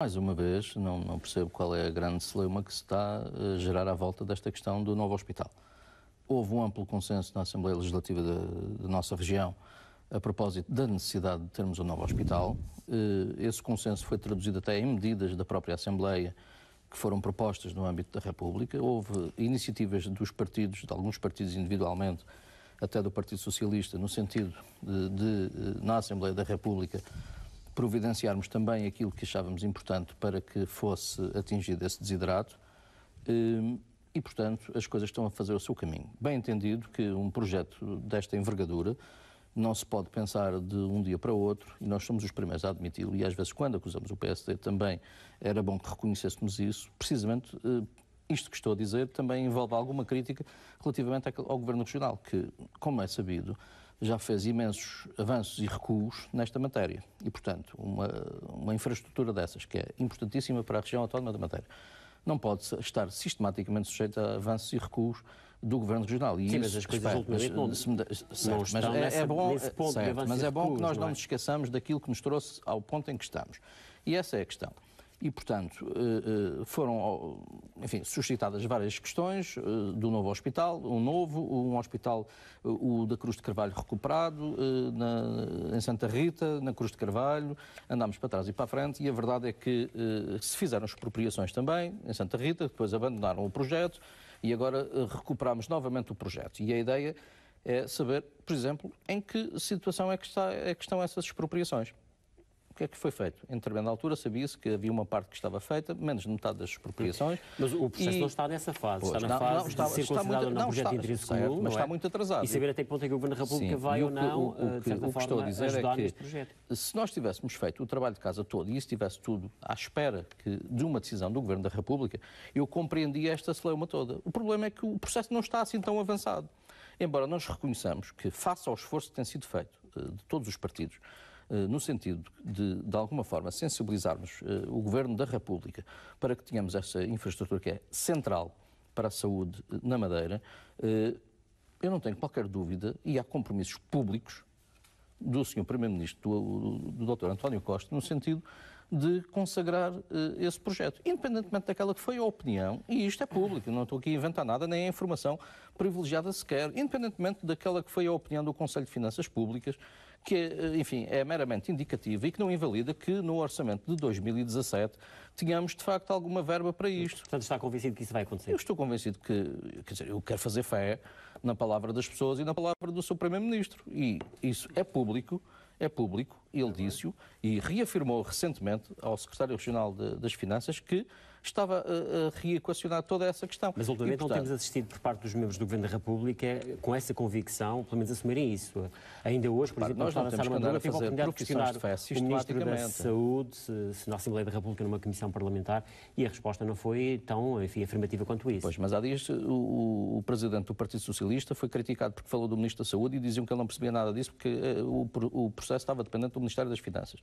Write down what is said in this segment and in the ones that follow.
Mais uma vez, não, não, percebo qual é a grande celeuma que se está eh, a gerar à volta desta questão do novo hospital. Houve um amplo consenso na Assembleia Legislativa da, nossa região a propósito da necessidade de termos um novo hospital. Eh, esse consenso foi traduzido até em medidas da própria Assembleia que foram propostas no âmbito da República. Houve iniciativas dos partidos, de alguns partidos individualmente, até do Partido Socialista, no sentido eh, de, de na Assembleia da República, providenciarmos também aquilo que achávamos importante para que fosse atingido esse desidrato hum, e, portanto, as coisas estão a fazer o seu caminho. Bem entendido que um projeto desta envergadura não se pode pensar de um dia para outro, e nós somos os primeiros a admiti-lo, e às vezes quando acusamos o PSD também era bom que reconhecêssemos isso, precisamente hum, isto que estou a dizer também envolve alguma crítica relativamente ao Governo Regional, que, como é sabido, já fez imensos avanços e recuos nesta matéria. E, portanto, uma, uma infraestrutura dessas, que é importantíssima para a região autónoma da matéria, não pode estar sistematicamente sujeita a avanços e recuos do Governo Regional. E Sim, isso, mas as coisas espero, mas, não, mas é, é bom, mas é bom que nós não, é? nos esqueçamos daquilo que nos trouxe ao ponto em que estamos. E essa é a questão. E, portanto, eh, eh, foram enfim, suscitadas várias questões uh, do novo hospital, um novo, um hospital, uh, o da Cruz de Carvalho recuperado, uh, na, em Santa Rita, na Cruz de Carvalho, andámos para trás e para a frente e a verdade é que se fizeram expropriações também em Santa Rita, depois abandonaram o projeto e agora recuperamos novamente o projeto. E a ideia é saber, por exemplo, em que situação é que, está, é que estão essas expropriações que é que foi feito? Em determinada altura sabia-se que havia uma parte que estava feita, menos de metade das expropriações. Mas o processo e... não está nessa fase. Pois, está na não, fase não, está, de ser está considerado muito, não, projeto de interesse certo, comum. Mas é? está muito atrasado. E saber até que ponto é que o Governo da República Sim, vai ou não, o eh, que, o que estou a dizer é que se nós tivéssemos feito o trabalho de casa todo e isso estivesse tudo à espera que, de uma decisão do Governo da República, eu compreendia esta celeuma toda. O problema é que o processo não está assim tão avançado. Embora nós reconheçamos que, face ao esforço que tem sido feito eh, de todos os partidos, eh, no sentido de, de alguma forma, sensibilizarmos eh, o Governo da República para que tenhamos essa infraestrutura que é central para a saúde eh, na Madeira, eu não tenho qualquer dúvida, e há compromissos públicos do Sr. Primeiro-Ministro, do, do, Dr. António Costa, no sentido de consagrar uh, esse projeto, independentemente daquela que foi a opinião, e isto é público, não estou aqui a inventar nada, nem é informação privilegiada sequer, independentemente daquela que foi a opinião do Conselho de Finanças Públicas, que, eh, enfim, é meramente indicativa e que não invalida que no orçamento de 2017 tínhamos, de facto, alguma verba para isto. Portanto, está convencido que isso vai acontecer? Eu estou convencido que, quer dizer, eu quero fazer fé na palavra das pessoas e na palavra do seu Primeiro-Ministro. E isso é público, é público, ele tá disse-o e reafirmou recentemente ao Secretário Regional de, das Finanças que estava a, a reequacionar toda essa questão. Mas ultimamente portanto, não temos assistido por parte dos membros do Governo da República com essa convicção, pelo menos assumirem isso. Ainda hoje, por exemplo, nós não temos Sara Madura a oportunidade de questionar de fé, o Ministro da Saúde, se, se na Assembleia da República, numa comissão parlamentar, e a resposta não foi tão enfim, afirmativa quanto isso. Pois, mas há dias o, o Presidente do Partido Socialista foi criticado porque falou do Ministro da Saúde e diziam que ele não percebia nada disso porque uh, o, o processo estava dependente do Ministério das Finanças.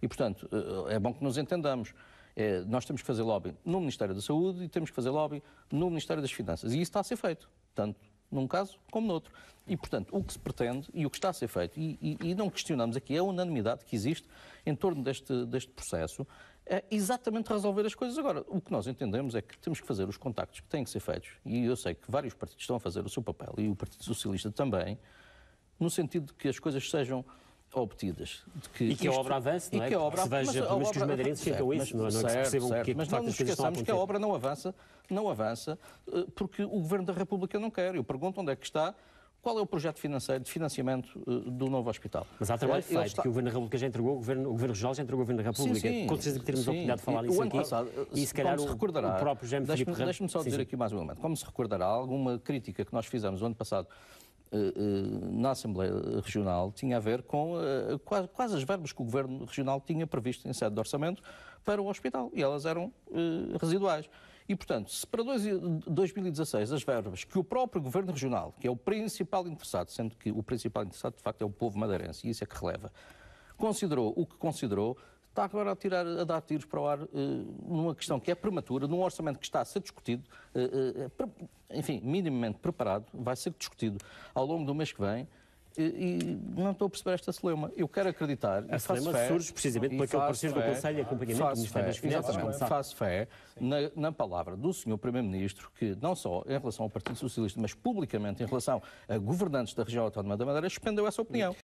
E, portanto, uh, é bom que nos entendamos. Eh, nós temos que fazer lobby no Ministério da Saúde e temos que fazer lobby no Ministério das Finanças. E isso está a ser feito, tanto num caso como no outro. E, portanto, o que se pretende e o que está a ser feito, e, e, e não questionamos aqui é a unanimidade que existe em torno deste, deste processo, é exatamente resolver as coisas agora. O que nós entendemos é que temos que fazer os contactos que têm que ser feitos, e eu sei que vários partidos estão a fazer o seu papel, e o Partido Socialista também, no sentido de que as coisas sejam obtidas. Que e que isto, a obra avance, não é? E que a obra, se veja, mas, mas que os madeirenses ficam isso, não é? Certo, não é, é que percebam o que, é que mas não nos esqueçamos que a obra não avança, não avança eh, porque o Governo da República não quer. Eu pergunto onde é que está qual é o projeto financeiro de financiamento eh, do novo hospital? Mas há trabalho eh, feito, está... que o Governo da República já entregou, o Governo, o governo Regional já entregou o Governo da República. Sim, sim, Com certeza que teremos sim. a oportunidade de falar nisso aqui. Passado, e se calhar se recordará, o próprio Jaime Filipe Deixe-me só sim, dizer sim. aqui mais um momento. Como se recordará, alguma crítica que nós fizemos o ano passado eh, eh, na Assembleia Regional tinha a ver com eh, quase, quase as verbas que o Governo Regional tinha previsto em sede de orçamento para o hospital e elas eram residuais. E, portanto, se para 2016 as verbas que o próprio Governo Regional, que é o principal interessado, sendo que o principal interessado de facto é o povo madeirense, e isso é que releva, considerou o que considerou, está agora a tirar, a dar tiros para o ar uh, numa questão que é prematura, num orçamento que está a ser discutido, uh, uh, enfim, minimamente preparado, vai ser discutido ao longo do mês que vem. E, e não estou a perceber esta celeuma. Eu quero acreditar. A celeuma fé, surge precisamente por aquele parecer do Conselho de Acompanhamento do Ministério das Finanças. Exatamente, faço fé na, na, palavra do Sr. Primeiro-Ministro, que não só em relação ao Partido Socialista, mas publicamente em relação a governantes da região autónoma da Madeira, suspendeu essa opinião.